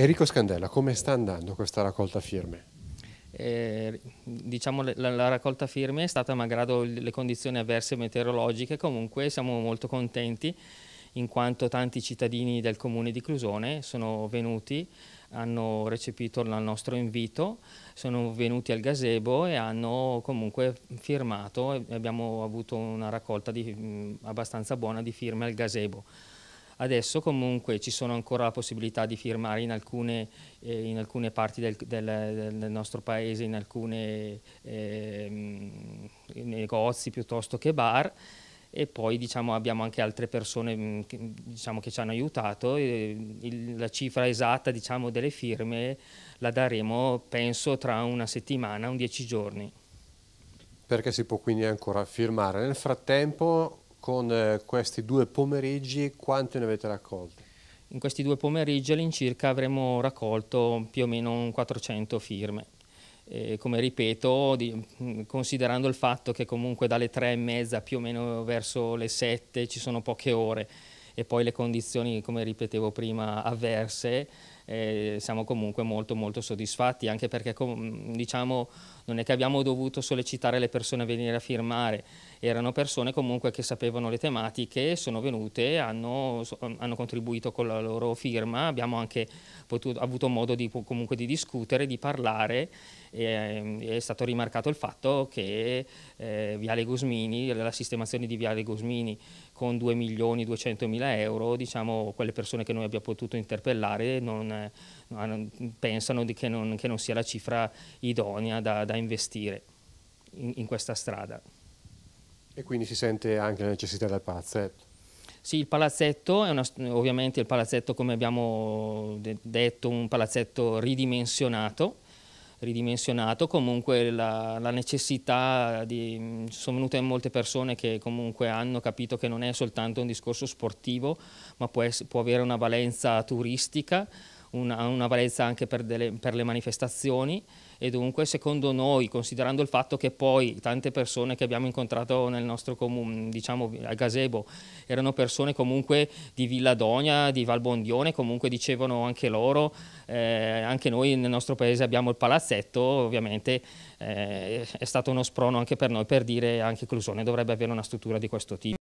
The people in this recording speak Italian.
Enrico Scandella, come sta andando questa raccolta firme? Eh, diciamo la, la, raccolta firme è stata malgrado le condizioni avverse meteorologiche, comunque siamo molto contenti in quanto tanti cittadini del comune di Clusone sono venuti, hanno recepito il nostro invito, sono venuti al gazebo e hanno comunque firmato abbiamo avuto una raccolta di, abbastanza buona di firme al gazebo. Adesso comunque ci sono ancora la possibilità di firmare in alcune, eh, in alcune parti del, del, del, nostro paese, in alcuni eh, negozi piuttosto che bar e poi diciamo, abbiamo anche altre persone mm, che, diciamo, che ci hanno aiutato. Il, la cifra esatta diciamo, delle firme la daremo penso tra una settimana, un dieci giorni. Perché si può quindi ancora firmare. Nel frattempo con eh, questi due pomeriggi quanto ne avete raccolto? In questi due pomeriggi all'incirca avremo raccolto più o meno 400 firme. E come ripeto, di, mm, considerando il fatto che comunque dalle tre e mezza più o meno verso le sette ci sono poche ore e poi le condizioni, come ripetevo prima, avverse, eh, siamo comunque molto molto soddisfatti, anche perché diciamo, non è che abbiamo dovuto sollecitare le persone a venire a firmare, erano persone comunque che sapevano le tematiche, sono venute, hanno, hanno contribuito con la loro firma, abbiamo anche potuto, avuto modo di, comunque di discutere, di parlare e, ehm, è stato rimarcato il fatto che eh, Viale Gusmini, la sistemazione di Viale Gusmini con 2 milioni 200 mila euro, diciamo quelle persone che noi abbiamo potuto interpellare non, non, pensano che non, che non, sia la cifra idonea da, da investire in, in questa strada. E quindi si sente anche la necessità del palazzetto. Sì, il palazzetto è una, ovviamente il palazzetto, come abbiamo de detto, un palazzetto ridimensionato, ridimensionato comunque la, la necessità di, sono venute molte persone che comunque hanno capito che non è soltanto un discorso sportivo, ma può, essere, può avere una valenza turistica, una, una valenza anche per, delle, per, le manifestazioni e dunque secondo noi, considerando il fatto che poi tante persone che abbiamo incontrato nel nostro comune, diciamo a Gazebo, erano persone comunque di Villadonia, di Valbondione, comunque dicevano anche loro, eh, anche noi nel nostro paese abbiamo il palazzetto, ovviamente eh, è stato uno sprono anche per noi per dire anche Clusone dovrebbe avere una struttura di questo tipo.